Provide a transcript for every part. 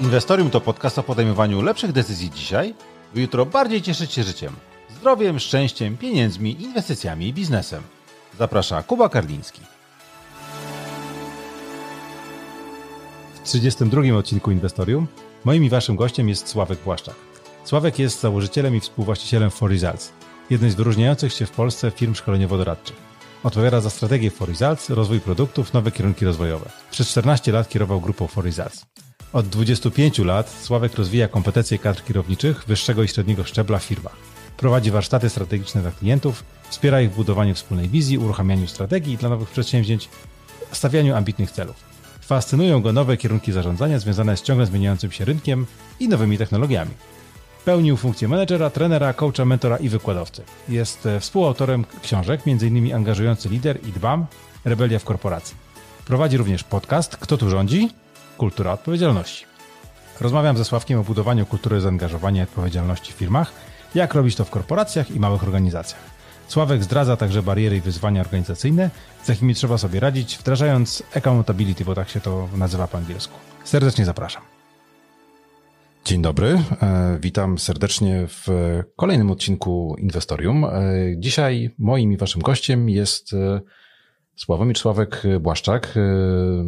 Inwestorium to podcast o podejmowaniu lepszych decyzji dzisiaj, by jutro bardziej cieszyć się życiem, zdrowiem, szczęściem, pieniędzmi, inwestycjami i biznesem. Zaprasza Kuba Karliński. W 32 odcinku Inwestorium moim i waszym gościem jest Sławek Błaszczak. Sławek jest założycielem i współwłaścicielem For Results, jednej z wyróżniających się w Polsce firm szkoleniowo-doradczych. Odpowiada za strategię For Results, rozwój produktów, nowe kierunki rozwojowe. Przez 14 lat kierował grupą For Results. Od 25 lat Sławek rozwija kompetencje kadr kierowniczych wyższego i średniego szczebla w firmach. Prowadzi warsztaty strategiczne dla klientów, wspiera ich w budowaniu wspólnej wizji, uruchamianiu strategii dla nowych przedsięwzięć, stawianiu ambitnych celów. Fascynują go nowe kierunki zarządzania związane z ciągle zmieniającym się rynkiem i nowymi technologiami. Pełnił funkcję menedżera, trenera, coacha, mentora i wykładowcy. Jest e, współautorem książek, m.in. Angażujący Lider i Dbam, Rebelia w Korporacji. Prowadzi również podcast Kto tu rządzi? Kultura odpowiedzialności. Rozmawiam ze Sławkiem o budowaniu kultury zaangażowania i odpowiedzialności w firmach, jak robić to w korporacjach i małych organizacjach. Sławek zdradza także bariery i wyzwania organizacyjne, z jakimi trzeba sobie radzić, wdrażając accountability, bo tak się to nazywa po angielsku. Serdecznie zapraszam. Dzień dobry, e, witam serdecznie w kolejnym odcinku Inwestorium. E, dzisiaj moim i waszym gościem jest e, Sławomir Sławek y, Błaszczak, y,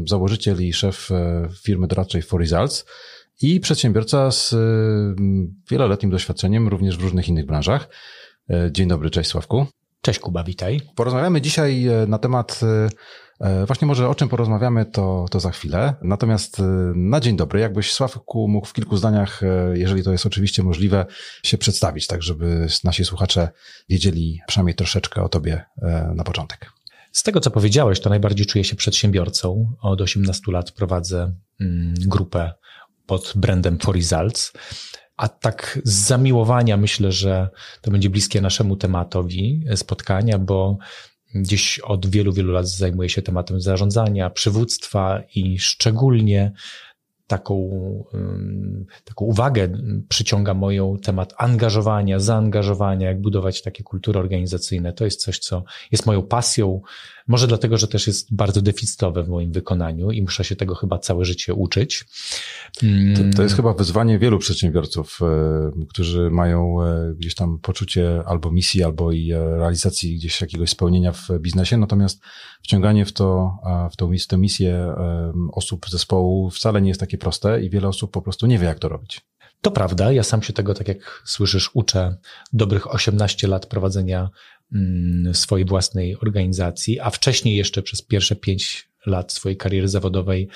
założyciel i szef y, firmy doradczej For Results i przedsiębiorca z wieloletnim doświadczeniem również w różnych innych branżach. Dzień dobry, cześć Sławku. Cześć Kuba, witaj. Porozmawiamy dzisiaj na temat, właśnie może o czym porozmawiamy, to, to za chwilę. Natomiast na dzień dobry, jakbyś Sławku mógł w kilku zdaniach, jeżeli to jest oczywiście możliwe, się przedstawić, tak żeby nasi słuchacze wiedzieli przynajmniej troszeczkę o tobie na początek. Z tego, co powiedziałeś, to najbardziej czuję się przedsiębiorcą. Od 18 lat prowadzę mm, grupę pod brandem For Results. A tak z zamiłowania myślę, że to będzie bliskie naszemu tematowi spotkania, bo gdzieś od wielu, wielu lat zajmuję się tematem zarządzania, przywództwa i szczególnie taką, taką uwagę przyciąga moją temat angażowania, zaangażowania, jak budować takie kultury organizacyjne. To jest coś, co jest moją pasją. Może dlatego, że też jest bardzo deficytowe w moim wykonaniu i muszę się tego chyba całe życie uczyć. To, to jest mm. chyba wyzwanie wielu przedsiębiorców, e, którzy mają e, gdzieś tam poczucie albo misji, albo i e, realizacji gdzieś jakiegoś spełnienia w biznesie. Natomiast wciąganie w to, w tą, w tą misję osób zespołu wcale nie jest takie proste i wiele osób po prostu nie wie, jak to robić. To prawda, ja sam się tego, tak jak słyszysz, uczę dobrych 18 lat prowadzenia mm, swojej własnej organizacji, a wcześniej jeszcze przez pierwsze 5 lat swojej kariery zawodowej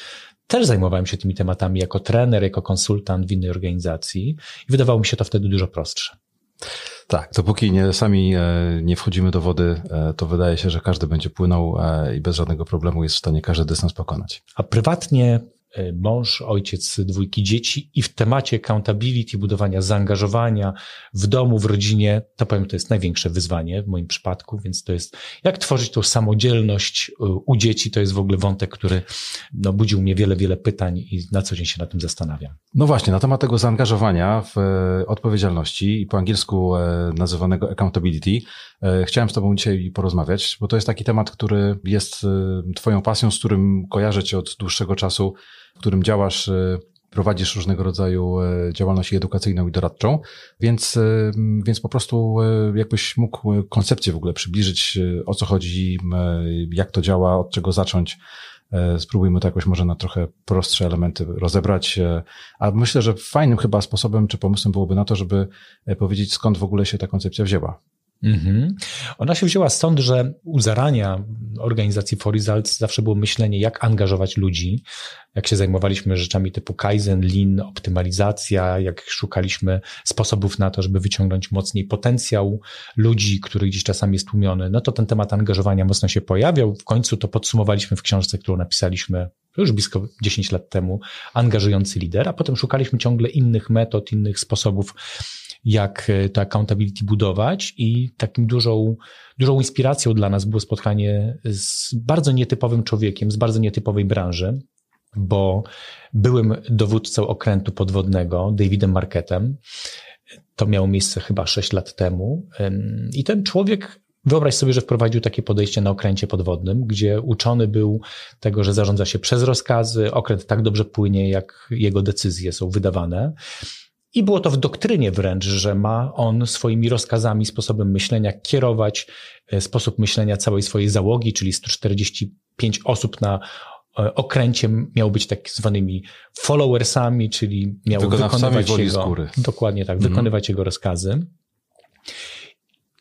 też zajmowałem się tymi tematami jako trener, jako konsultant w innej organizacji i wydawało mi się to wtedy dużo prostsze. Tak, dopóki nie, sami e, nie wchodzimy do wody, e, to wydaje się, że każdy będzie płynął e, i bez żadnego problemu jest w stanie każdy dystans pokonać. A prywatnie mąż, ojciec dwójki dzieci i w temacie accountability, budowania zaangażowania w domu, w rodzinie, to powiem, to jest największe wyzwanie w moim przypadku, więc to jest, jak tworzyć tą samodzielność y, u dzieci, to jest w ogóle wątek, który no, budził mnie wiele, wiele pytań i na co dzień się na tym zastanawiam. No właśnie, na temat tego zaangażowania w e, odpowiedzialności i po angielsku e, nazywanego accountability, e, chciałem z Tobą dzisiaj porozmawiać, bo to jest taki temat, który jest Twoją pasją, z którym kojarzę Cię od dłuższego czasu w którym działasz, e, prowadzisz różnego rodzaju e, działalność edukacyjną i doradczą, więc, e, więc po prostu jakbyś mógł koncepcję w ogóle przybliżyć, o co chodzi, jak to działa, od czego zacząć. Spróbujmy to jakoś może na trochę prostsze elementy rozebrać. A myślę, że fajnym chyba sposobem czy pomysłem byłoby na to, żeby powiedzieć, skąd w ogóle się ta koncepcja wzięła. Mm -hmm. Ona się wzięła stąd, że u zarania organizacji For Results zawsze było myślenie, jak angażować ludzi. Jak się zajmowaliśmy rzeczami typu Kaizen, Lean, optymalizacja, jak szukaliśmy sposobów na to, żeby wyciągnąć mocniej potencjał ludzi, który gdzieś czasami jest tłumiony, no to ten temat angażowania mocno się pojawiał. W końcu to podsumowaliśmy w książce, którą napisaliśmy już blisko 10 lat temu, angażujący lider, a potem szukaliśmy ciągle innych metod, innych sposobów jak e, to accountability budować i takim dużą, dużą inspiracją dla nas było spotkanie z bardzo nietypowym człowiekiem, z bardzo nietypowej branży, bo byłym dowódcą okrętu podwodnego, Davidem Marketem. To miało miejsce chyba 6 lat temu. I ten człowiek Wyobraź sobie, że wprowadził takie podejście na okręcie podwodnym, gdzie uczony był tego, że zarządza się przez rozkazy, okręt tak dobrze płynie, jak jego decyzje są wydawane. I było to w doktrynie wręcz, że ma on swoimi rozkazami, sposobem myślenia kierować e, sposób myślenia całej swojej załogi, czyli 145 osób na e, okręcie miał być tak zwanymi followersami, czyli miał wykonywać jego, góry. dokładnie tak, mhm. wykonywać jego rozkazy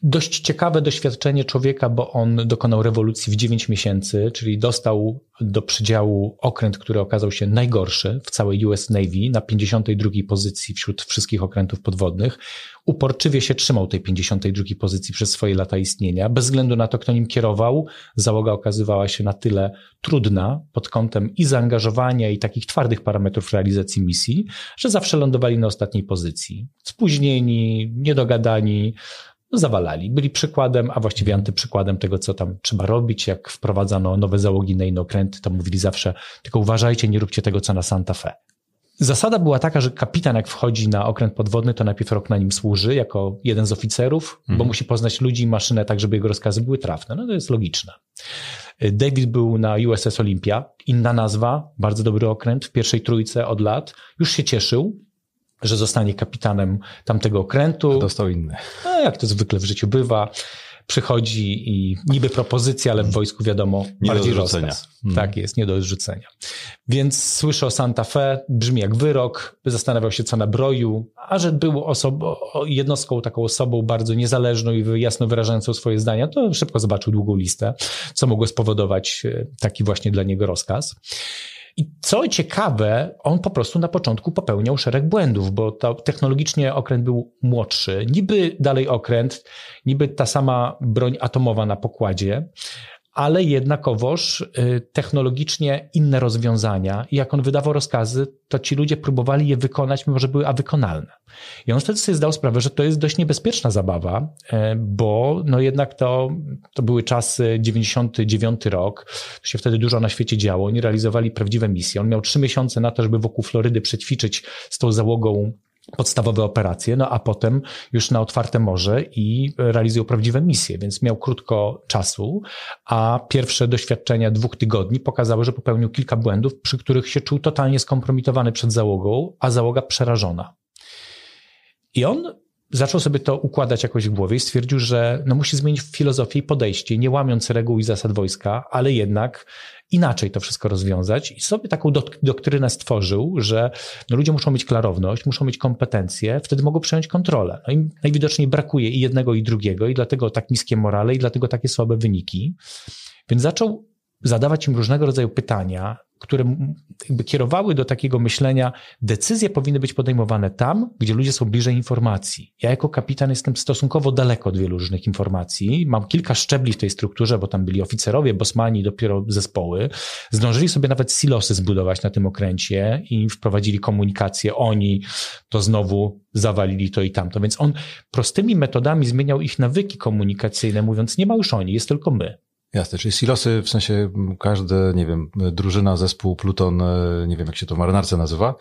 dość ciekawe doświadczenie człowieka, bo on dokonał rewolucji w 9 miesięcy, czyli dostał do przydziału okręt, który okazał się najgorszy w całej US Navy, na 52 pozycji wśród wszystkich okrętów podwodnych. Uporczywie się trzymał tej 52 pozycji przez swoje lata istnienia. Bez względu na to, kto nim kierował, załoga okazywała się na tyle trudna pod kątem i zaangażowania, i takich twardych parametrów realizacji misji, że zawsze lądowali na ostatniej pozycji. Spóźnieni, niedogadani, no, zawalali. Byli przykładem, a właściwie antyprzykładem tego, co tam trzeba robić. Jak wprowadzano nowe załogi na okręty, to mówili zawsze, tylko uważajcie, nie róbcie tego, co na Santa Fe. Zasada była taka, że kapitan, jak wchodzi na okręt podwodny, to najpierw rok na nim służy jako jeden z oficerów, mhm. bo musi poznać ludzi i maszynę tak, żeby jego rozkazy były trafne. No to jest logiczne. David był na USS Olympia, inna nazwa, bardzo dobry okręt, w pierwszej trójce od lat. Już się cieszył, że zostanie kapitanem tamtego okrętu. A dostał inny. No, jak to zwykle w życiu bywa. Przychodzi i niby propozycja, ale w mhm. wojsku wiadomo, nie bardziej do odrzucenia. Tak mhm. jest, nie do odrzucenia. Więc słyszę o Santa Fe, brzmi jak wyrok, zastanawiał się co nabroił, a że był osobo, jednostką, taką osobą bardzo niezależną i jasno wyrażającą swoje zdania, to szybko zobaczył długą listę, co mogło spowodować e, taki właśnie dla niego rozkaz. I co ciekawe, on po prostu na początku popełniał szereg błędów, bo to technologicznie okręt był młodszy, niby dalej okręt, niby ta sama broń atomowa na pokładzie, ale jednakowoż y, technologicznie inne rozwiązania. I jak on wydawał rozkazy, to ci ludzie próbowali je wykonać, mimo że były awykonalne. I on wtedy sobie zdał sprawę, że to jest dość niebezpieczna zabawa, e, bo no jednak to, to były czasy 99 rok, to się wtedy dużo na świecie działo, oni realizowali prawdziwe misje. On miał trzy miesiące na to, żeby wokół Florydy przećwiczyć z tą załogą podstawowe operacje, no a potem już na otwarte morze i realizują prawdziwe misje, więc miał krótko czasu, a pierwsze doświadczenia dwóch tygodni pokazały, że popełnił kilka błędów, przy których się czuł totalnie skompromitowany przed załogą, a załoga przerażona. I on zaczął sobie to układać jakoś w głowie i stwierdził, że no musi zmienić filozofię i podejście, nie łamiąc reguł i zasad wojska, ale jednak inaczej to wszystko rozwiązać i sobie taką doktrynę stworzył, że no ludzie muszą mieć klarowność, muszą mieć kompetencje, wtedy mogą przejąć kontrolę. No i najwidoczniej brakuje i jednego, i drugiego, i dlatego tak niskie morale, i dlatego takie słabe wyniki. Więc zaczął zadawać im różnego rodzaju pytania, które jakby kierowały do takiego myślenia, decyzje powinny być podejmowane tam, gdzie ludzie są bliżej informacji. Ja jako kapitan jestem stosunkowo daleko od wielu różnych informacji. Mam kilka szczebli w tej strukturze, bo tam byli oficerowie, bosmani, dopiero zespoły. Zdążyli sobie nawet silosy zbudować na tym okręcie i wprowadzili komunikację. Oni to znowu zawalili to i tamto. Więc on prostymi metodami zmieniał ich nawyki komunikacyjne, mówiąc, nie ma już oni, jest tylko my. Jasne, czyli silosy w sensie każde, nie wiem, drużyna, zespół, pluton, e, nie wiem jak się to w marynarce nazywa,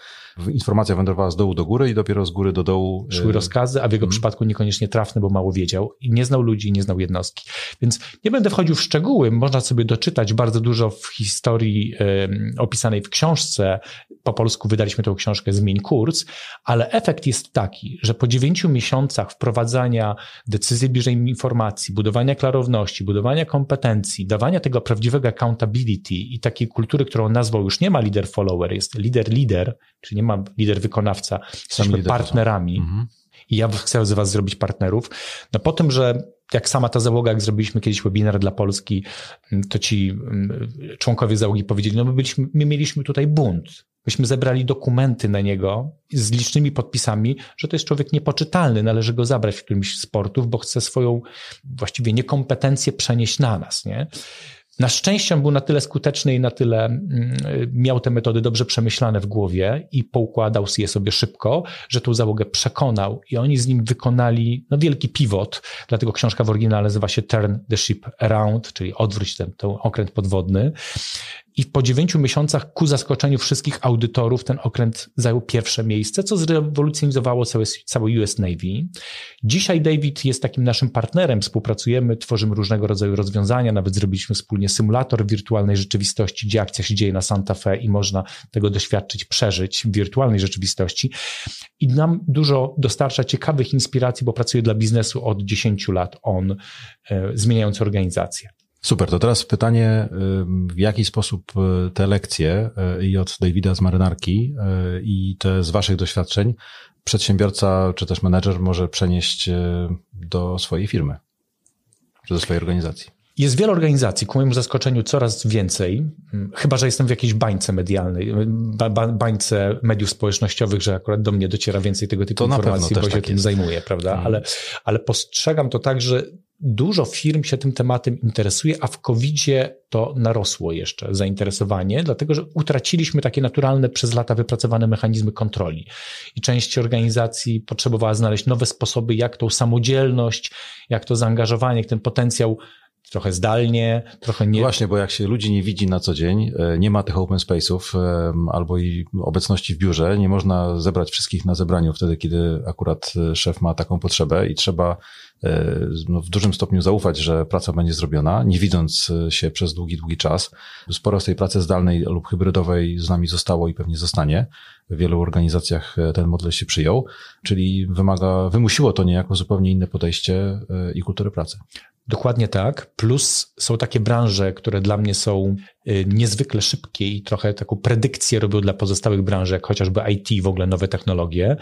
informacja wędrowała z dołu do góry i dopiero z góry do dołu. E, Szły rozkazy, a w jego hmm. przypadku niekoniecznie trafne, bo mało wiedział i nie znał ludzi, nie znał jednostki. Więc nie będę wchodził w szczegóły, można sobie doczytać bardzo dużo w historii opisanej w książce. Po polsku wydaliśmy tę książkę Zmień kurs, ale efekt jest taki, że po dziewięciu miesiącach wprowadzania decyzji bliżej informacji, budowania klarowności, budowania kompetencji, dawania tego prawdziwego accountability i takiej kultury, którą nazwał już nie ma lider-follower, jest lider-lider, czyli nie ma lider-wykonawca, są tak. partnerami. Mhm. I ja chcę z was zrobić partnerów. No po tym, że jak sama ta załoga, jak zrobiliśmy kiedyś webinar dla Polski, to ci mm, członkowie załogi powiedzieli, no my, byliśmy, my mieliśmy tutaj bunt. Myśmy zebrali dokumenty na niego z licznymi podpisami, że to jest człowiek niepoczytalny, należy go zabrać w którymś z sportów, bo chce swoją właściwie niekompetencję przenieść na nas. Nie? Na szczęście on był na tyle skuteczny i na tyle mm, miał te metody dobrze przemyślane w głowie i poukładał je sobie szybko, że tą załogę przekonał i oni z nim wykonali no, wielki pivot, dlatego książka w oryginale nazywa się Turn the Ship Around, czyli odwróć ten, ten okręt podwodny i po dziewięciu miesiącach, ku zaskoczeniu wszystkich audytorów, ten okręt zajął pierwsze miejsce, co zrewolucjonizowało całe, całe US Navy. Dzisiaj David jest takim naszym partnerem, współpracujemy, tworzymy różnego rodzaju rozwiązania, nawet zrobiliśmy wspólnie symulator wirtualnej rzeczywistości, gdzie akcja się dzieje na Santa Fe i można tego doświadczyć, przeżyć w wirtualnej rzeczywistości. I nam dużo dostarcza ciekawych inspiracji, bo pracuje dla biznesu od 10 lat on, e, zmieniając organizację. Super, to teraz pytanie, y, w jaki sposób y, te lekcje y, i od Davida z marynarki i te z Waszych doświadczeń przedsiębiorca czy też menedżer może przenieść do swojej firmy czy do swojej organizacji? Jest wiele organizacji, ku mojemu zaskoczeniu coraz więcej, mm, chyba że jestem w jakiejś bańce medialnej, ba, ba, bańce mediów społecznościowych, że akurat do mnie dociera więcej tego typu to informacji, bo się tak tym jest. zajmuję, prawda? Hmm. Ale, ale postrzegam to tak, że Dużo firm się tym tematem interesuje, a w covid to narosło jeszcze zainteresowanie, dlatego że utraciliśmy takie naturalne przez lata wypracowane mechanizmy kontroli. I część organizacji potrzebowała znaleźć nowe sposoby, jak tą samodzielność, jak to zaangażowanie, jak ten potencjał trochę zdalnie, trochę nie. No właśnie, bo jak się ludzi nie widzi na co dzień, e, nie ma tych open space'ów albo i obecności w biurze, nie można zebrać wszystkich na zebraniu wtedy, kiedy akurat e, szef ma taką potrzebę i trzeba e, no w dużym stopniu zaufać, że praca będzie zrobiona, nie widząc się przez długi, długi czas. Sporo z tej pracy zdalnej lub hybrydowej z nami zostało i pewnie zostanie. W wielu organizacjach ten model się przyjął, czyli wymaga, wymusiło to niejako zupełnie inne podejście i kulturę pracy. Dokładnie tak. Plus są takie branże, które dla mnie są Y, niezwykle szybkie i trochę taką predykcję robią dla pozostałych branż, jak chociażby IT, w ogóle nowe technologie,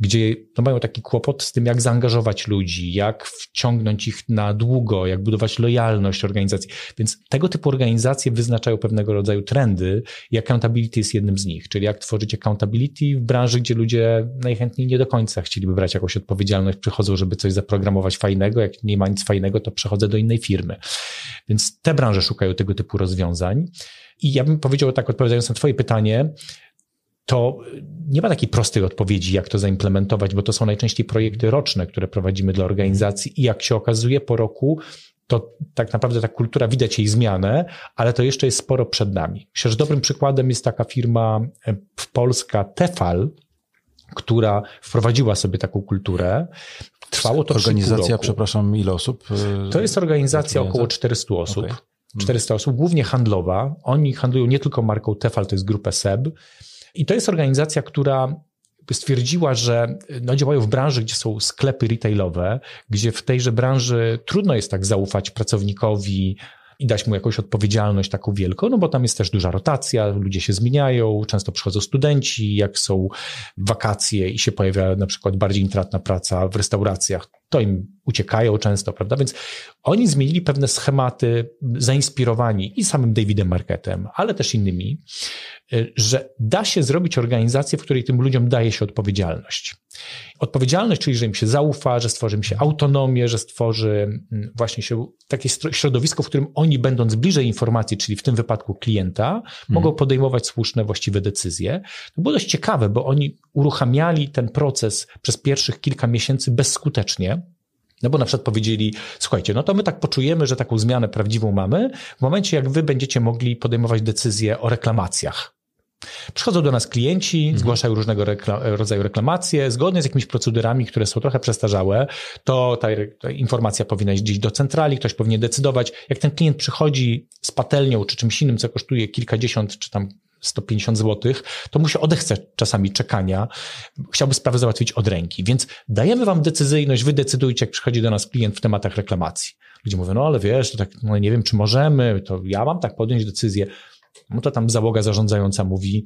gdzie no, mają taki kłopot z tym, jak zaangażować ludzi, jak wciągnąć ich na długo, jak budować lojalność organizacji. Więc tego typu organizacje wyznaczają pewnego rodzaju trendy i accountability jest jednym z nich, czyli jak tworzyć accountability w branży, gdzie ludzie najchętniej nie do końca chcieliby brać jakąś odpowiedzialność, przychodzą, żeby coś zaprogramować fajnego, jak nie ma nic fajnego, to przechodzę do innej firmy. Więc te branże szukają tego typu rozwiązań. I ja bym powiedział tak, odpowiadając na Twoje pytanie, to nie ma takiej prostej odpowiedzi, jak to zaimplementować, bo to są najczęściej projekty roczne, które prowadzimy dla organizacji i jak się okazuje po roku, to tak naprawdę ta kultura, widać jej zmianę, ale to jeszcze jest sporo przed nami. Myślę, że dobrym przykładem jest taka firma e, w Polska Tefal, która wprowadziła sobie taką kulturę. Trwało to Organizacja, przepraszam, ile osób? E, to jest organizacja około 400 osób. Okay 400 hmm. osób, głównie handlowa. Oni handlują nie tylko marką Tefal, to jest grupę SEB. I to jest organizacja, która stwierdziła, że no, działają w branży, gdzie są sklepy retailowe, gdzie w tejże branży trudno jest tak zaufać pracownikowi, i dać mu jakąś odpowiedzialność taką wielką, no bo tam jest też duża rotacja, ludzie się zmieniają, często przychodzą studenci, jak są wakacje i się pojawia na przykład bardziej intratna praca w restauracjach, to im uciekają często, prawda? Więc oni zmienili pewne schematy, zainspirowani i samym Davidem Marketem, ale też innymi, y, że da się zrobić organizację, w której tym ludziom daje się odpowiedzialność. Odpowiedzialność, czyli że im się zaufa, że stworzy im się autonomię, że stworzy mm, właśnie się takie środowisko, w którym oni będąc bliżej informacji, czyli w tym wypadku klienta, mhm. mogą podejmować słuszne, właściwe decyzje. To było dość ciekawe, bo oni uruchamiali ten proces przez pierwszych kilka miesięcy bezskutecznie. No bo na przykład powiedzieli, słuchajcie, no to my tak poczujemy, że taką zmianę prawdziwą mamy w momencie, jak wy będziecie mogli podejmować decyzje o reklamacjach. Przychodzą do nas klienci, mhm. zgłaszają różnego rodzaju reklamacje. Zgodnie z jakimiś procedurami, które są trochę przestarzałe, to ta, ta, informacja powinna iść gdzieś do centrali, ktoś powinien decydować. Jak ten klient przychodzi z patelnią czy czymś innym, co kosztuje kilkadziesiąt czy tam 150 zł, to mu się odechce czasami czekania, chciałby sprawę załatwić od ręki. Więc dajemy wam decyzyjność, wy decydujcie, jak przychodzi do nas klient w tematach reklamacji. Ludzie mówią, no ale wiesz, to tak, no nie wiem, czy możemy, to ja mam tak podjąć decyzję. No to tam załoga zarządzająca mówi,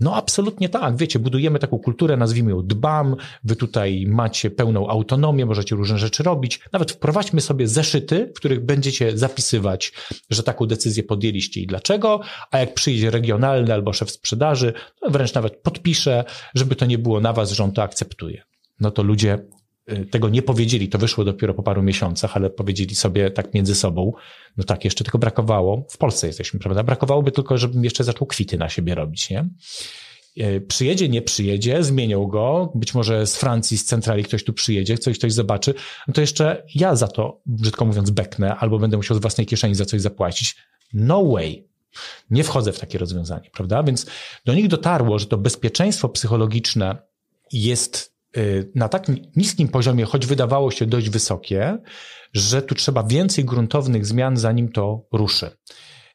no absolutnie tak, wiecie, budujemy taką kulturę, nazwijmy ją dbam, wy tutaj macie pełną autonomię, możecie różne rzeczy robić. Nawet wprowadźmy sobie zeszyty, w których będziecie zapisywać, że taką decyzję podjęliście i dlaczego, a jak przyjdzie regionalny albo szef sprzedaży, wręcz nawet podpisze, żeby to nie było na was, że on to akceptuje. No to ludzie Y, tego nie powiedzieli, to wyszło dopiero po paru miesiącach, ale powiedzieli sobie tak między sobą, no tak, jeszcze tylko brakowało, w Polsce jesteśmy, prawda? Brakowałoby tylko, żebym jeszcze zaczął kwity na siebie robić, nie? Y, przyjedzie, nie przyjedzie, zmienią go, być może z Francji, z centrali ktoś tu przyjedzie, coś ktoś zobaczy, no to jeszcze ja za to, brzydko mówiąc, beknę albo będę musiał z własnej kieszeni za coś zapłacić. No way, nie wchodzę w takie rozwiązanie, prawda? Więc do nich dotarło, że to bezpieczeństwo psychologiczne jest Y, na tak niskim poziomie, choć wydawało się dość wysokie, że tu trzeba więcej gruntownych zmian, zanim to ruszy.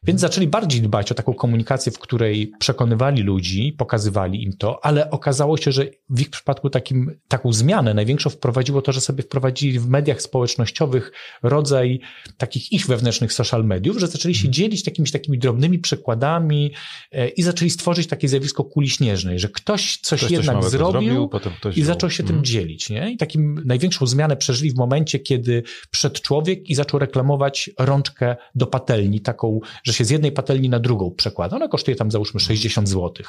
Więc zaczęli bardziej dbać o taką komunikację, w której przekonywali ludzi, pokazywali im to, ale okazało się, że w ich przypadku takim, taką zmianę największą wprowadziło to, że sobie wprowadzili w mediach społecznościowych rodzaj takich ich wewnętrznych social mediów, że zaczęli się mhm. dzielić jakimiś takimi drobnymi przykładami e, i zaczęli stworzyć takie zjawisko kuli śnieżnej, że ktoś coś ktoś jednak coś zrobił, zrobił i zaczął się tym mhm. dzielić. Nie? I takim największą zmianę przeżyli w momencie, kiedy przed człowiek i zaczął reklamować rączkę do patelni, taką, że że się z jednej patelni na drugą przekłada. Ona kosztuje tam załóżmy 60 mhm. zł.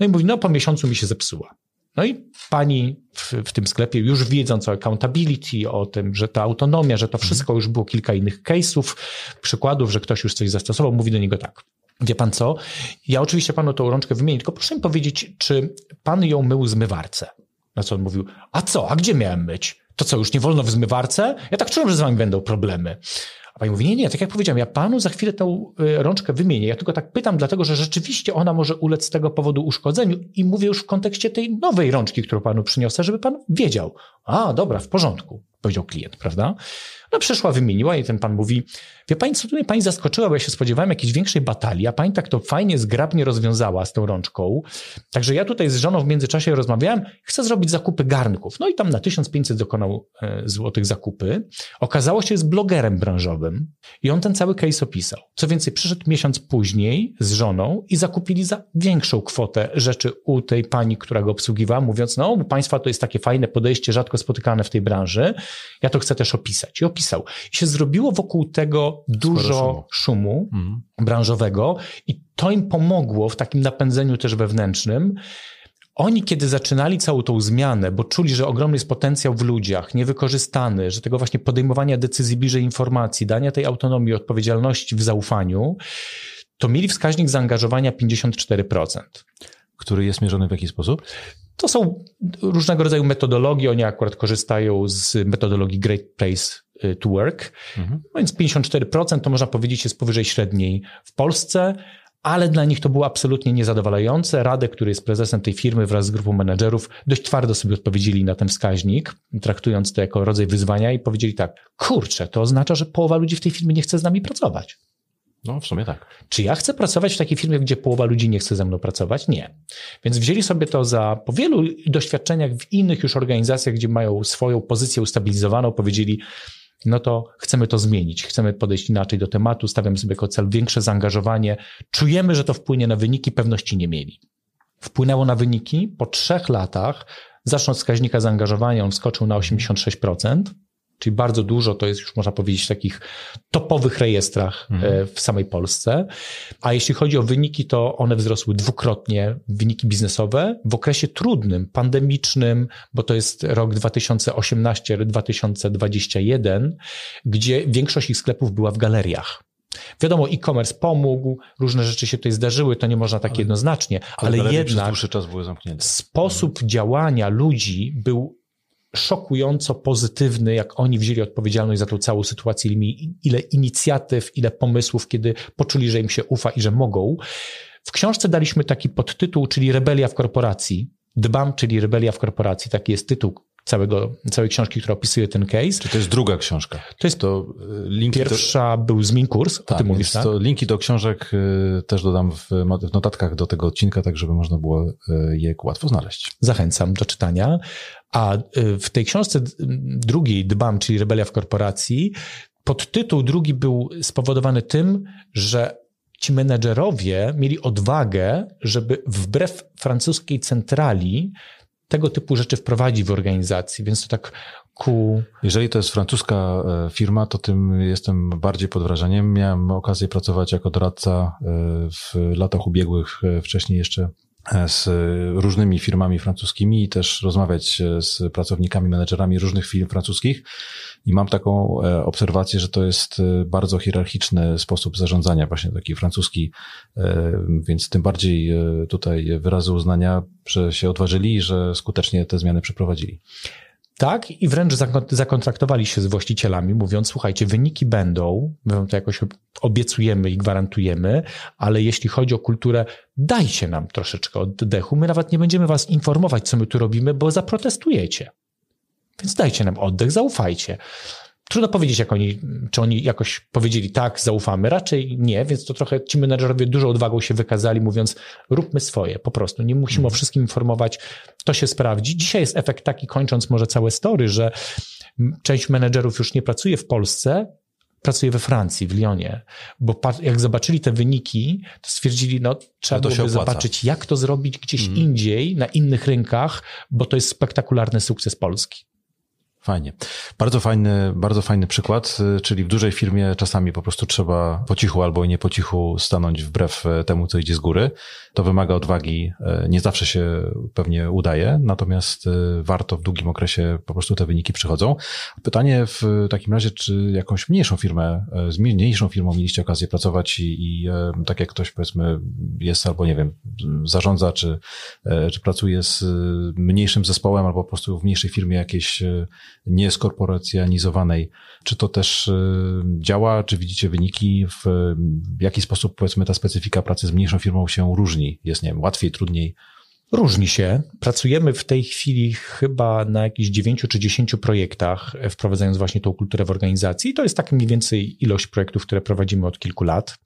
No i mówi, no po miesiącu mi się zepsuła. No i pani w, w, tym sklepie, już wiedząc o accountability, o tym, że ta autonomia, że to mhm. wszystko, już było kilka innych case'ów, przykładów, że ktoś już coś zastosował, mówi do niego tak. Wie pan co? Ja oczywiście panu tą rączkę wymienię, tylko proszę mi powiedzieć, czy pan ją mył w zmywarce? Na co on mówił, a co, a gdzie miałem myć? To co, już nie wolno w zmywarce? Ja tak czułem, że z wami będą problemy. A pani mówi, nie, nie, tak jak powiedziałem, ja panu za chwilę tę y, rączkę wymienię. Ja tylko tak pytam, dlatego że rzeczywiście ona może ulec z tego powodu uszkodzeniu i mówię już w kontekście tej nowej rączki, którą panu przyniosę, żeby pan wiedział. A, dobra, w porządku, powiedział klient, prawda? No przyszła, wymieniła i ten pan mówi, wie pani co, tutaj pani zaskoczyła, bo ja się spodziewałem jakiejś większej batalii, a pani tak to fajnie, zgrabnie rozwiązała z tą rączką. Także ja tutaj z żoną w międzyczasie rozmawiałem, chcę zrobić zakupy garnków. No i tam na 1500 dokonał e, złotych zakupy. Okazało się, że jest blogerem branżowym i on ten cały case opisał. Co więcej, przyszedł miesiąc później z żoną i zakupili za większą kwotę rzeczy u tej pani, która go obsługiwała, mówiąc, no u państwa to jest takie fajne podejście, rzadko spotykane w tej branży, ja to chcę też opisać. I opisał napisał. I się zrobiło wokół tego dużo szumu, szumu mhm. branżowego i to im pomogło w takim napędzeniu też wewnętrznym. Oni, kiedy zaczynali całą tą zmianę, bo czuli, że ogromny jest potencjał w ludziach, niewykorzystany, że tego właśnie podejmowania decyzji bliżej informacji, dania tej autonomii, odpowiedzialności w zaufaniu, to mieli wskaźnik zaangażowania 54%. Który jest mierzony w jaki sposób? To są różnego rodzaju metodologie. Oni akurat korzystają z metodologii Great Place Y, to work. Mhm. No więc 54% to można powiedzieć jest powyżej średniej w Polsce, ale dla nich to było absolutnie niezadowalające. Radek, który jest prezesem tej firmy wraz z grupą menedżerów, dość twardo sobie odpowiedzieli na ten wskaźnik, traktując to jako rodzaj wyzwania i powiedzieli tak, kurczę, to oznacza, że połowa ludzi w tej firmie nie chce z nami pracować. No, w sumie tak. Czy ja chcę pracować w takiej firmie, gdzie połowa ludzi nie chce ze mną pracować? Nie. Więc wzięli sobie to za, po wielu doświadczeniach w innych już organizacjach, gdzie mają swoją pozycję ustabilizowaną, powiedzieli, no to chcemy to zmienić, chcemy podejść inaczej do tematu, stawiamy sobie jako cel większe zaangażowanie, czujemy, że to wpłynie na wyniki, pewności nie mieli. Wpłynęło na wyniki po trzech latach, zaczął od wskaźnika zaangażowania, on wskoczył na 86%, Czyli bardzo dużo to jest już, można powiedzieć, w takich topowych rejestrach e, mhm. w samej Polsce. A jeśli chodzi o wyniki, to one wzrosły dwukrotnie, wyniki biznesowe w okresie trudnym, pandemicznym, bo to jest rok 2018-2021, gdzie większość ich sklepów była w galeriach. Wiadomo, e-commerce pomógł, różne rzeczy się tutaj zdarzyły, to nie można tak ale, jednoznacznie, ale, ale jednak przez czas były zamknięte. sposób mhm. działania ludzi był szokująco pozytywny, jak oni wzięli odpowiedzialność za tą całą sytuację, ile inicjatyw, ile pomysłów, kiedy poczuli, że im się ufa i że mogą. W książce daliśmy taki podtytuł, czyli Rebelia w korporacji. Dbam, czyli Rebelia w korporacji, taki jest tytuł całego, całej książki, która opisuje ten case. Czy to jest druga książka? To jest to y, linki Pierwsza do... był Zmin Kurs, tak, o tym mówisz, tak? To linki do książek y, też dodam w, w notatkach do tego odcinka, tak żeby można było y, je łatwo znaleźć. Zachęcam do czytania. A w tej książce drugiej, Dbam, czyli Rebelia w korporacji, podtytuł drugi był spowodowany tym, że ci menedżerowie mieli odwagę, żeby wbrew francuskiej centrali tego typu rzeczy wprowadzi w organizacji, więc to tak ku... Jeżeli to jest francuska e, firma, to tym jestem bardziej pod wrażeniem. Miałem okazję pracować jako doradca e, w latach ubiegłych, e, wcześniej jeszcze z e, różnymi firmami francuskimi i też rozmawiać e, z pracownikami, menedżerami różnych firm francuskich. I mam taką e, obserwację, że to jest bardzo hierarchiczny sposób zarządzania, właśnie taki francuski, więc tym bardziej tutaj wyrazy uznania, że się odważyli, że skutecznie te zmiany przeprowadzili. Tak, i wręcz zakontraktowali się z właścicielami, mówiąc: Słuchajcie, wyniki będą, my to jakoś obiecujemy i gwarantujemy, ale jeśli chodzi o kulturę, dajcie nam troszeczkę oddechu. My nawet nie będziemy was informować, co my tu robimy, bo zaprotestujecie. Więc dajcie nam oddech, zaufajcie. Trudno powiedzieć, jak oni, czy oni jakoś powiedzieli tak, zaufamy. Raczej nie, więc to trochę ci menedżerowie dużą odwagą się wykazali, mówiąc, róbmy swoje po prostu. Nie musimy o mhm. wszystkim informować, to się sprawdzi. Dzisiaj jest efekt taki, kończąc może całe story, że część menedżerów już nie pracuje w Polsce, pracuje we Francji, w Lyonie, bo jak zobaczyli te wyniki, to stwierdzili, no trzeba no to zobaczyć, jak to zrobić gdzieś mm. indziej, na innych rynkach, bo to jest spektakularny sukces Polski. Fajnie. Bardzo fajny, bardzo fajny przykład, y, czyli w dużej firmie czasami po prostu trzeba po cichu albo i nie po cichu stanąć wbrew y, temu, co idzie z góry. To wymaga odwagi, y, nie zawsze się pewnie udaje, natomiast warto w długim okresie po prostu te wyniki przychodzą. Pytanie w takim razie, czy jakąś mniejszą firmę, z mniejszą firmą mieliście okazję pracować i, i tak jak ktoś powiedzmy jest albo nie wiem, zarządza, czy, czy pracuje z mniejszym zespołem albo po prostu w mniejszej firmie jakieś nieskorporacjonizowanej. Czy to też y, działa? Czy widzicie wyniki? W, w jaki sposób, powiedzmy, ta specyfika pracy z mniejszą firmą się różni? Jest, nie wiem, łatwiej, trudniej? Różni się. Pracujemy w tej chwili chyba na jakichś 9 czy 10 projektach, e, wprowadzając właśnie tą kulturę w organizacji. to jest tak mniej więcej ilość projektów, które prowadzimy od kilku lat.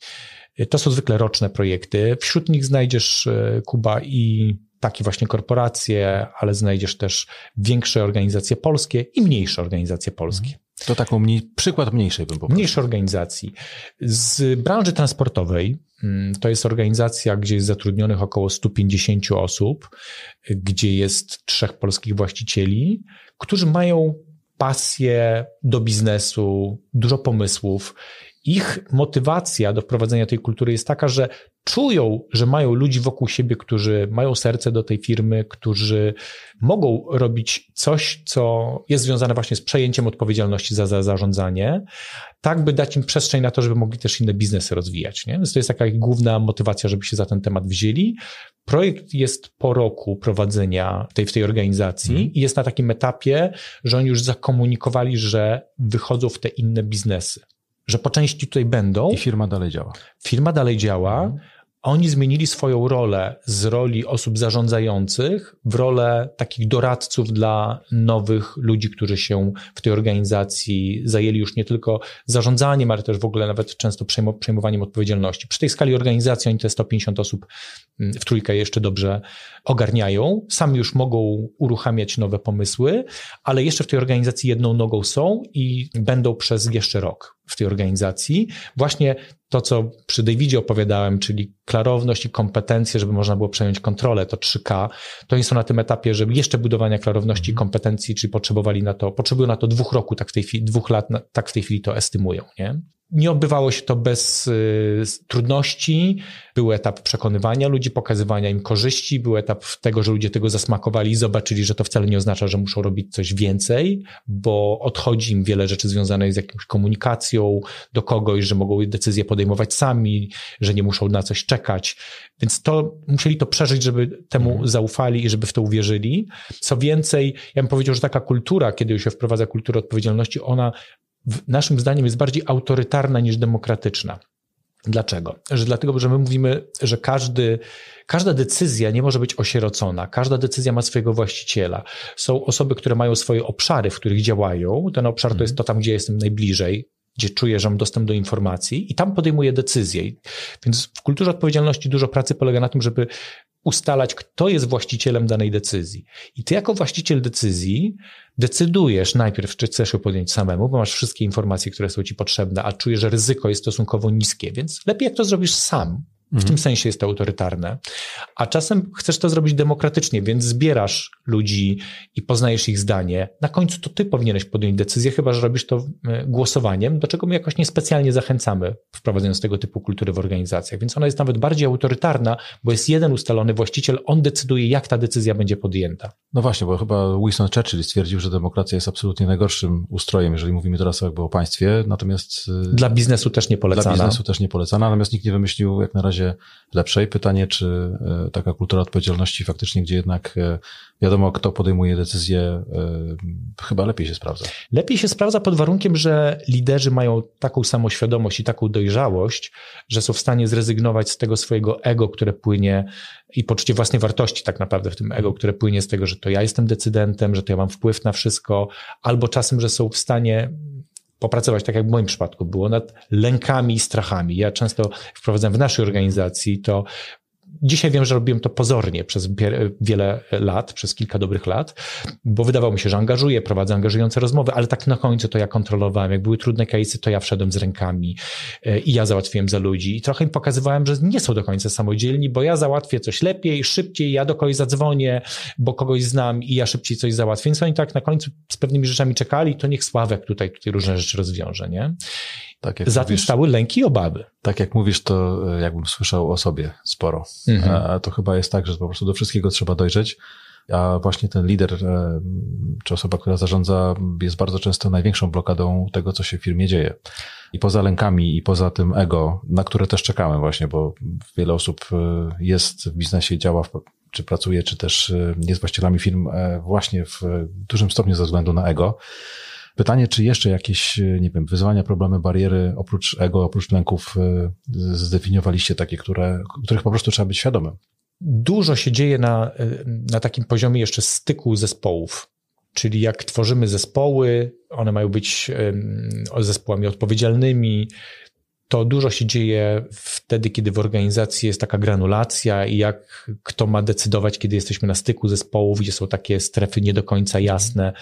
E, to są zwykle roczne projekty. Wśród nich znajdziesz, e, Kuba, i takie właśnie korporacje, ale znajdziesz też większe organizacje polskie i mniejsze organizacje polskie. Mhm. To taką mniej, przykład mniejszej bym poprosił. Mniejszej organizacji. Z branży transportowej mm, to jest organizacja, gdzie jest zatrudnionych około 150 osób, gdzie jest trzech polskich właścicieli, którzy mają pasję do biznesu, dużo pomysłów ich motywacja do wprowadzenia tej kultury jest taka, że czują, że mają ludzi wokół siebie, którzy mają serce do tej firmy, którzy mogą robić coś, co jest związane właśnie z przejęciem odpowiedzialności za, za zarządzanie, tak by dać im przestrzeń na to, żeby mogli też inne biznesy rozwijać. Nie? Więc to jest taka główna motywacja, żeby się za ten temat wzięli. Projekt jest po roku prowadzenia tej, w tej organizacji mm. i jest na takim etapie, że oni już zakomunikowali, że wychodzą w te inne biznesy że po części tutaj będą. I firma dalej działa. Firma dalej działa. Mhm. Oni zmienili swoją rolę z roli osób zarządzających w rolę takich doradców dla nowych ludzi, którzy się w tej organizacji zajęli już nie tylko zarządzaniem, ale też w ogóle nawet często przejmowaniem odpowiedzialności. Przy tej skali organizacji oni te 150 osób mm, w trójkę jeszcze dobrze ogarniają. Sami już mogą uruchamiać nowe pomysły, ale jeszcze w tej organizacji jedną nogą są i będą przez jeszcze rok w tej organizacji. Właśnie to, co przy Davidzie opowiadałem, czyli klarowność i kompetencje, żeby można było przejąć kontrolę, to 3K, to oni są na tym etapie, żeby jeszcze budowania klarowności i mhm. kompetencji, czyli potrzebowali na to, potrzebują na to dwóch roku, tak w tej chwili, dwóch lat, tak w tej chwili to estymują, nie? nie odbywało się to bez y, trudności. Był etap przekonywania ludzi, pokazywania im korzyści, był etap tego, że ludzie tego zasmakowali i zobaczyli, że to wcale nie oznacza, że muszą robić coś więcej, bo odchodzi im wiele rzeczy związanych z jakąś komunikacją do kogoś, że mogą decyzje podejmować sami, że nie muszą na coś czekać. Więc to musieli to przeżyć, żeby temu mhm. zaufali i żeby w to uwierzyli. Co więcej, ja bym powiedział, że taka kultura, kiedy już się wprowadza kulturę odpowiedzialności, ona naszym zdaniem jest bardziej autorytarna niż demokratyczna. Dlaczego? Że dlatego, że my mówimy, że każdy, każda decyzja nie może być osierocona, każda decyzja ma swojego właściciela. Są osoby, które mają swoje obszary, w których działają. Ten obszar to mhm. jest to tam, gdzie jestem najbliżej, gdzie czuję, że mam dostęp do informacji i tam podejmuję decyzje. Więc w kulturze odpowiedzialności dużo pracy polega na tym, żeby ustalać, kto jest właścicielem danej decyzji. I ty jako właściciel decyzji decydujesz najpierw, czy chcesz ją podjąć samemu, bo masz wszystkie informacje, które są ci potrzebne, a czujesz, że ryzyko jest stosunkowo niskie, więc lepiej jak to zrobisz sam, w tym mhm. sensie jest to autorytarne. A czasem chcesz to zrobić demokratycznie, więc zbierasz ludzi i poznajesz ich zdanie. Na końcu to ty powinieneś podjąć decyzję, chyba że robisz to e, głosowaniem, do czego my jakoś niespecjalnie zachęcamy, wprowadzając tego typu kultury w organizacjach. Więc ona jest nawet bardziej autorytarna, bo jest jeden ustalony właściciel, on decyduje, jak ta decyzja będzie podjęta. No właśnie, bo chyba Winston Churchill stwierdził, że demokracja jest absolutnie najgorszym ustrojem, jeżeli mówimy teraz jakby o państwie, natomiast... E, dla biznesu też nie polecana. Dla biznesu też nie polecana, natomiast nikt nie wymyślił jak na razie lepsze lepszej. Pytanie, czy e, taka kultura odpowiedzialności faktycznie, gdzie jednak e, wiadomo, kto podejmuje decyzje, e, chyba lepiej się sprawdza. Lepiej się sprawdza pod warunkiem, że liderzy mają taką samoświadomość i taką dojrzałość, że są w stanie zrezygnować z tego swojego ego, które płynie i poczucie własnej wartości tak naprawdę w tym ego, które płynie z tego, że to ja jestem decydentem, że to ja mam wpływ na wszystko, albo czasem, że są w stanie popracować, tak jak w moim przypadku było, nad lękami i strachami. Ja często wprowadzam w naszej organizacji to Dzisiaj wiem, że robiłem to pozornie przez wiele lat, przez kilka dobrych lat, bo wydawało mi się, że angażuję, prowadzę angażujące rozmowy, ale tak na końcu to ja kontrolowałem. Jak były trudne case'y, to ja wszedłem z rękami e, i ja załatwiłem za ludzi. I trochę im pokazywałem, że nie są do końca samodzielni, bo ja załatwię coś lepiej, szybciej, ja do kogoś zadzwonię, bo kogoś znam i ja szybciej coś załatwię. Więc oni tak na końcu z pewnymi rzeczami czekali, to niech Sławek tutaj, tutaj różne rzeczy rozwiąże, nie? Tak jak Za mówisz, tym stały lęki i obawy. Tak jak mówisz, to e, jakbym słyszał o sobie sporo. Mhm. A to chyba jest tak, że po prostu do wszystkiego trzeba dojrzeć. A właśnie ten lider, e, czy osoba, która zarządza, jest bardzo często największą blokadą tego, co się w firmie dzieje. I poza lękami, i poza tym ego, na które też czekamy właśnie, bo wiele osób e, jest w biznesie, działa, czy pracuje, czy też jest właścicielami firm właśnie w dużym stopniu ze względu na ego. Pytanie, czy jeszcze jakieś, e, nie wiem, wyzwania, problemy, bariery oprócz ego, oprócz lęków e, zdefiniowaliście takie, które, których po prostu trzeba być świadomym? Dużo się dzieje na, e, na takim poziomie jeszcze styku zespołów. Czyli jak tworzymy zespoły, one mają być zespołami odpowiedzialnymi, to dużo się dzieje wtedy, kiedy w organizacji jest taka granulacja i jak kto ma decydować, kiedy jesteśmy na styku zespołów, gdzie są takie strefy nie do końca jasne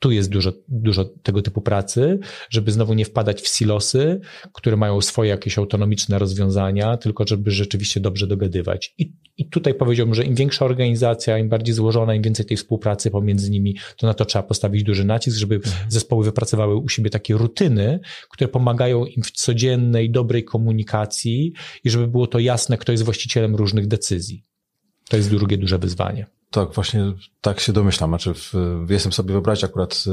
tu jest dużo, dużo tego typu pracy, żeby znowu nie wpadać w silosy, które mają swoje jakieś autonomiczne rozwiązania, tylko żeby rzeczywiście dobrze dogadywać. I, i tutaj powiedziałbym, że im większa organizacja, im bardziej złożona, im więcej tej współpracy pomiędzy nimi, to na to trzeba postawić duży nacisk, żeby mhm. zespoły wypracowały u siebie takie rutyny, które pomagają im w codziennej, dobrej komunikacji i żeby było to jasne, kto jest właścicielem różnych decyzji. To jest drugie duże wyzwanie. Tak, właśnie tak się domyślam. Znaczy, w, jestem sobie wyobrazić, akurat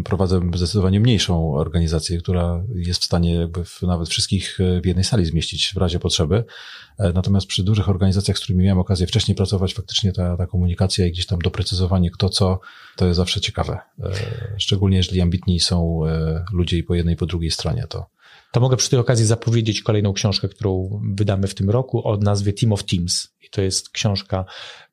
y, prowadzę zdecydowanie mniejszą organizację, która jest w stanie jakby w, nawet wszystkich y, w jednej sali zmieścić w razie potrzeby. E, natomiast przy dużych organizacjach, z którymi miałem okazję wcześniej pracować, faktycznie ta, ta komunikacja i gdzieś tam doprecyzowanie kto co, to jest zawsze ciekawe. E, szczególnie jeżeli ambitni są e, ludzie i po jednej i po drugiej stronie, to, to mogę przy tej okazji zapowiedzieć kolejną książkę, którą wydamy w tym roku o nazwie Team of Teams. I to jest książka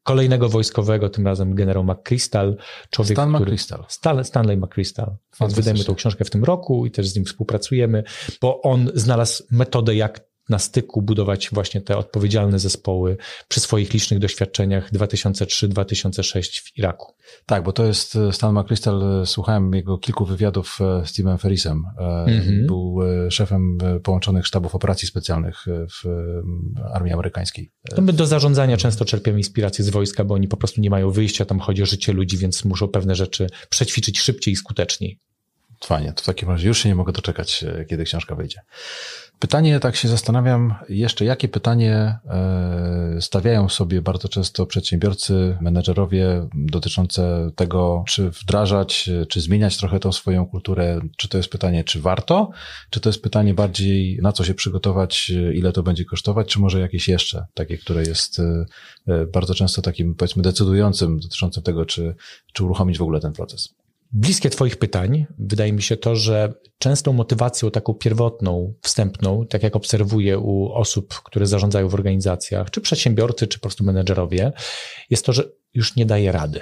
kolejnego wojskowego, tym razem generał McChrystal. Człowiek, Stan który, McChrystal. Stan, Stanley McChrystal. Więc wydajemy tą książkę w tym roku i też z nim współpracujemy, bo on znalazł metodę, jak na styku budować właśnie te odpowiedzialne zespoły przy swoich licznych doświadczeniach 2003-2006 w Iraku. Tak, bo to jest e, Stan McChrystal, e, słuchałem jego kilku wywiadów e, z Steve'em Ferrisem. Mhm. Był szefem połączonych sztabów operacji specjalnych w armii amerykańskiej. To no my do zarządzania często czerpiemy inspirację z wojska, bo oni po prostu nie mają wyjścia, tam chodzi o życie ludzi, więc muszą pewne rzeczy przećwiczyć szybciej i skuteczniej. Fajnie, to w takim razie już się nie mogę doczekać, kiedy książka wyjdzie. Pytanie, tak się zastanawiam, jeszcze jakie pytanie e, stawiają sobie bardzo często przedsiębiorcy, menedżerowie dotyczące tego, czy wdrażać, czy zmieniać trochę tą swoją kulturę. Czy to jest pytanie, czy warto, czy to jest pytanie bardziej, na co się przygotować, ile to będzie kosztować, czy może jakieś jeszcze, takie, które jest e, e, bardzo często takim, powiedzmy, decydującym dotyczącym tego, czy, czy uruchomić w ogóle ten proces bliskie Twoich pytań. Wydaje mi się to, że częstą motywacją, taką pierwotną, wstępną, tak jak obserwuję u osób, które zarządzają w organizacjach, czy przedsiębiorcy, czy po prostu menedżerowie, jest to, że już nie daje rady.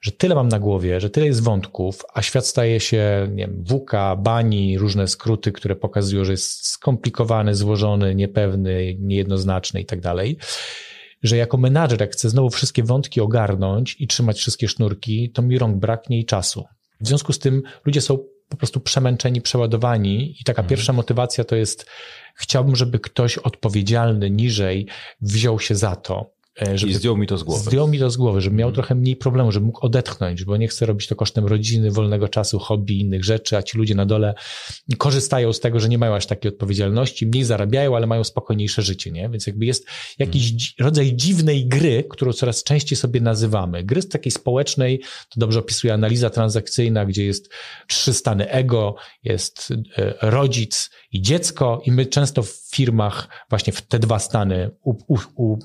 Że tyle mam na głowie, że tyle jest wątków, a świat staje się, nie wiem, wuka, bani, różne skróty, które pokazują, że jest skomplikowany, złożony, niepewny, niejednoznaczny i tak dalej że jako menadżer, jak chcę znowu wszystkie wątki ogarnąć i trzymać wszystkie sznurki, to mi rąk braknie i czasu. W związku z tym ludzie są po prostu przemęczeni, przeładowani i taka mhm. pierwsza motywacja to jest chciałbym, żeby ktoś odpowiedzialny niżej wziął się za to. E, żeby, I zdjął mi to z głowy. Zdjął mi to z głowy, żebym miał mhm. trochę mniej problemu, żebym mógł odetchnąć, bo nie chcę robić to kosztem rodziny, wolnego czasu, hobby, innych rzeczy, a ci ludzie na dole korzystają z tego, że nie mają aż takiej odpowiedzialności, mniej zarabiają, ale mają spokojniejsze życie, nie? Więc jakby jest jakiś hmm. rodzaj dziwnej gry, którą coraz częściej sobie nazywamy. Gry z takiej społecznej, to dobrze opisuje analiza transakcyjna, gdzie jest trzy stany ego, jest e, rodzic i dziecko i my często w firmach właśnie w te dwa stany u, u, u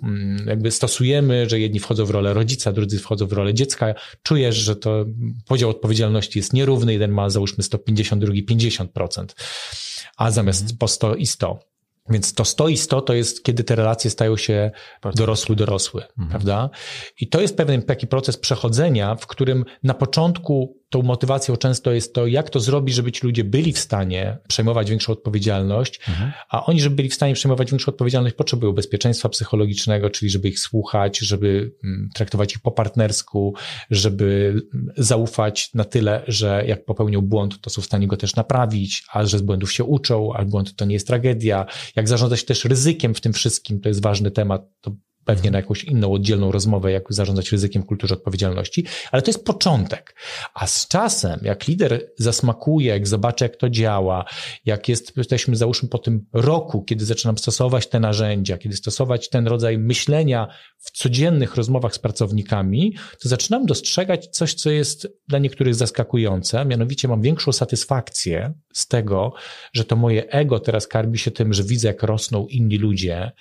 jakby stosujemy, że jedni wchodzą w rolę rodzica, drudzy wchodzą w rolę dziecka. Czujesz, że to podział odpowiedzialności jest nierówny, jeden ma załóżmy 150, drugi 50%, a zamiast mhm. po 100 i 100. Więc to 100 i 100 to jest, kiedy te relacje stają się dorosły-dorosły, mhm. prawda? I to jest pewien taki proces przechodzenia, w którym na początku tą motywacją często jest to, jak to zrobić, żeby ci ludzie byli w stanie przejmować większą odpowiedzialność, mhm. a oni, żeby byli w stanie przejmować większą odpowiedzialność, potrzebują bezpieczeństwa psychologicznego, czyli żeby ich słuchać, żeby mm, traktować ich po partnersku, żeby mm, zaufać na tyle, że jak popełnią błąd, to są w stanie go też naprawić, a że z błędów się uczą, a błąd to nie jest tragedia. Jak zarządzać też ryzykiem w tym wszystkim, to jest ważny temat, to pewnie na jakąś inną oddzielną rozmowę, jak zarządzać ryzykiem w kulturze odpowiedzialności, ale to jest początek. A z czasem, jak lider zasmakuje, jak zobaczy, jak to działa, jak jest, jesteśmy załóżmy po tym roku, kiedy zaczynam stosować te narzędzia, kiedy stosować ten rodzaj myślenia w codziennych rozmowach z pracownikami, to zaczynam dostrzegać coś, co jest dla niektórych zaskakujące, mianowicie mam większą satysfakcję z tego, że to moje ego teraz karmi się tym, że widzę, jak rosną inni ludzie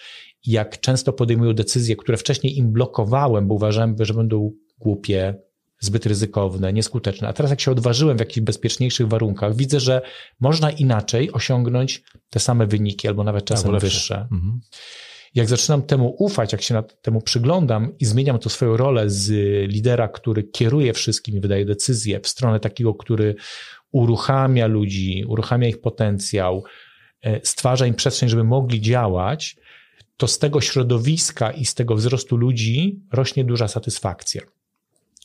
jak często podejmują decyzje, które wcześniej im blokowałem, bo uważałem, że będą głupie, zbyt ryzykowne, nieskuteczne. A teraz, jak się odważyłem w jakichś bezpieczniejszych warunkach, widzę, że można inaczej osiągnąć te same wyniki, albo nawet tak, czasem albo wyższe. Mhm. Jak zaczynam temu ufać, jak się temu przyglądam i zmieniam to swoją rolę z lidera, który kieruje wszystkim i wydaje decyzje, w stronę takiego, który uruchamia ludzi, uruchamia ich potencjał, e, stwarza im przestrzeń, żeby mogli działać, to z tego środowiska i z tego wzrostu ludzi rośnie duża satysfakcja.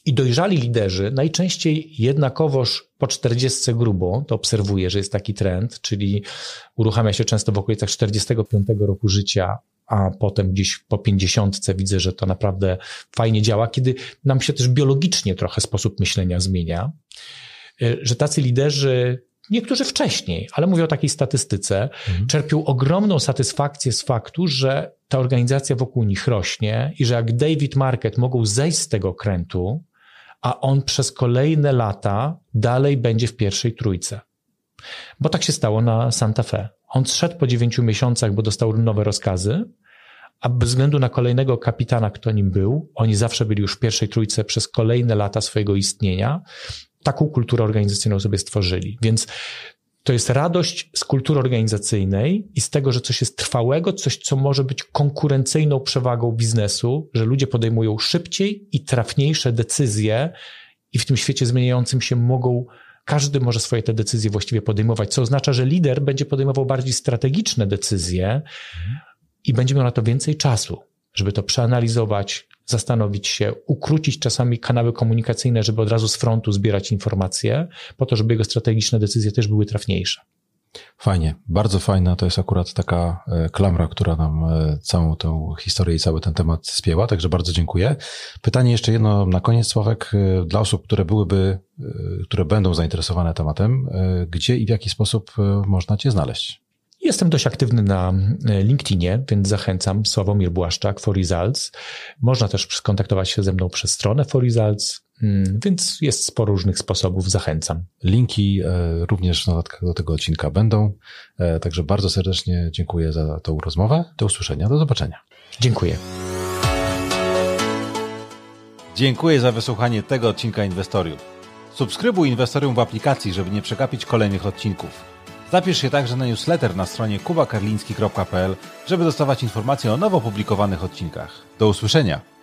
I dojrzali liderzy, najczęściej jednakowoż po 40 grubo, to obserwuję, że jest taki trend, czyli uruchamia się często w okolicach 45 roku życia, a potem gdzieś po 50 widzę, że to naprawdę fajnie działa, kiedy nam się też biologicznie trochę sposób myślenia zmienia, y, że tacy liderzy niektórzy wcześniej, ale mówię o takiej statystyce, mhm. czerpią ogromną satysfakcję z faktu, że ta organizacja wokół nich rośnie i że jak David Market mogą zejść z tego krętu, a on przez kolejne lata dalej będzie w pierwszej trójce. Bo tak się stało na Santa Fe. On zszedł po dziewięciu miesiącach, bo dostał nowe rozkazy, a bez względu na kolejnego kapitana, kto nim był, oni zawsze byli już w pierwszej trójce przez kolejne lata swojego istnienia taką kulturę organizacyjną sobie stworzyli. Więc to jest radość z kultury organizacyjnej i z tego, że coś jest trwałego, coś, co może być konkurencyjną przewagą biznesu, że ludzie podejmują szybciej i trafniejsze decyzje i w tym świecie zmieniającym się mogą, każdy może swoje te decyzje właściwie podejmować, co oznacza, że lider będzie podejmował bardziej strategiczne decyzje mhm. i będzie miał na to więcej czasu, żeby to przeanalizować, zastanowić się, ukrócić czasami kanały komunikacyjne, żeby od razu z frontu zbierać informacje, po to, żeby jego strategiczne decyzje też były trafniejsze. Fajnie, bardzo fajna to jest akurat taka e, klamra, która nam e, całą tę historię i cały ten temat spięła, także bardzo dziękuję. Pytanie jeszcze jedno na koniec, Sławek, e, dla osób, które byłyby, które będą zainteresowane tematem, gdzie i w jaki sposób można Cię znaleźć? Jestem dość aktywny na e, LinkedInie, więc zachęcam. Sławomir Błaszczak for Results. Można też skontaktować się ze mną przez stronę for Results, mm, więc jest sporo różnych sposobów. Zachęcam. Linki e, również w notatkach do tego odcinka będą. E, także bardzo serdecznie dziękuję za tą rozmowę. Do usłyszenia, do zobaczenia. Dziękuję. Dziękuję za wysłuchanie tego odcinka Inwestorium. Subskrybuj Inwestorium w aplikacji, żeby nie przegapić kolejnych odcinków. Zapisz się także na newsletter na stronie kubakarliński.pl, żeby dostawać informacje o nowo publikowanych odcinkach. Do usłyszenia!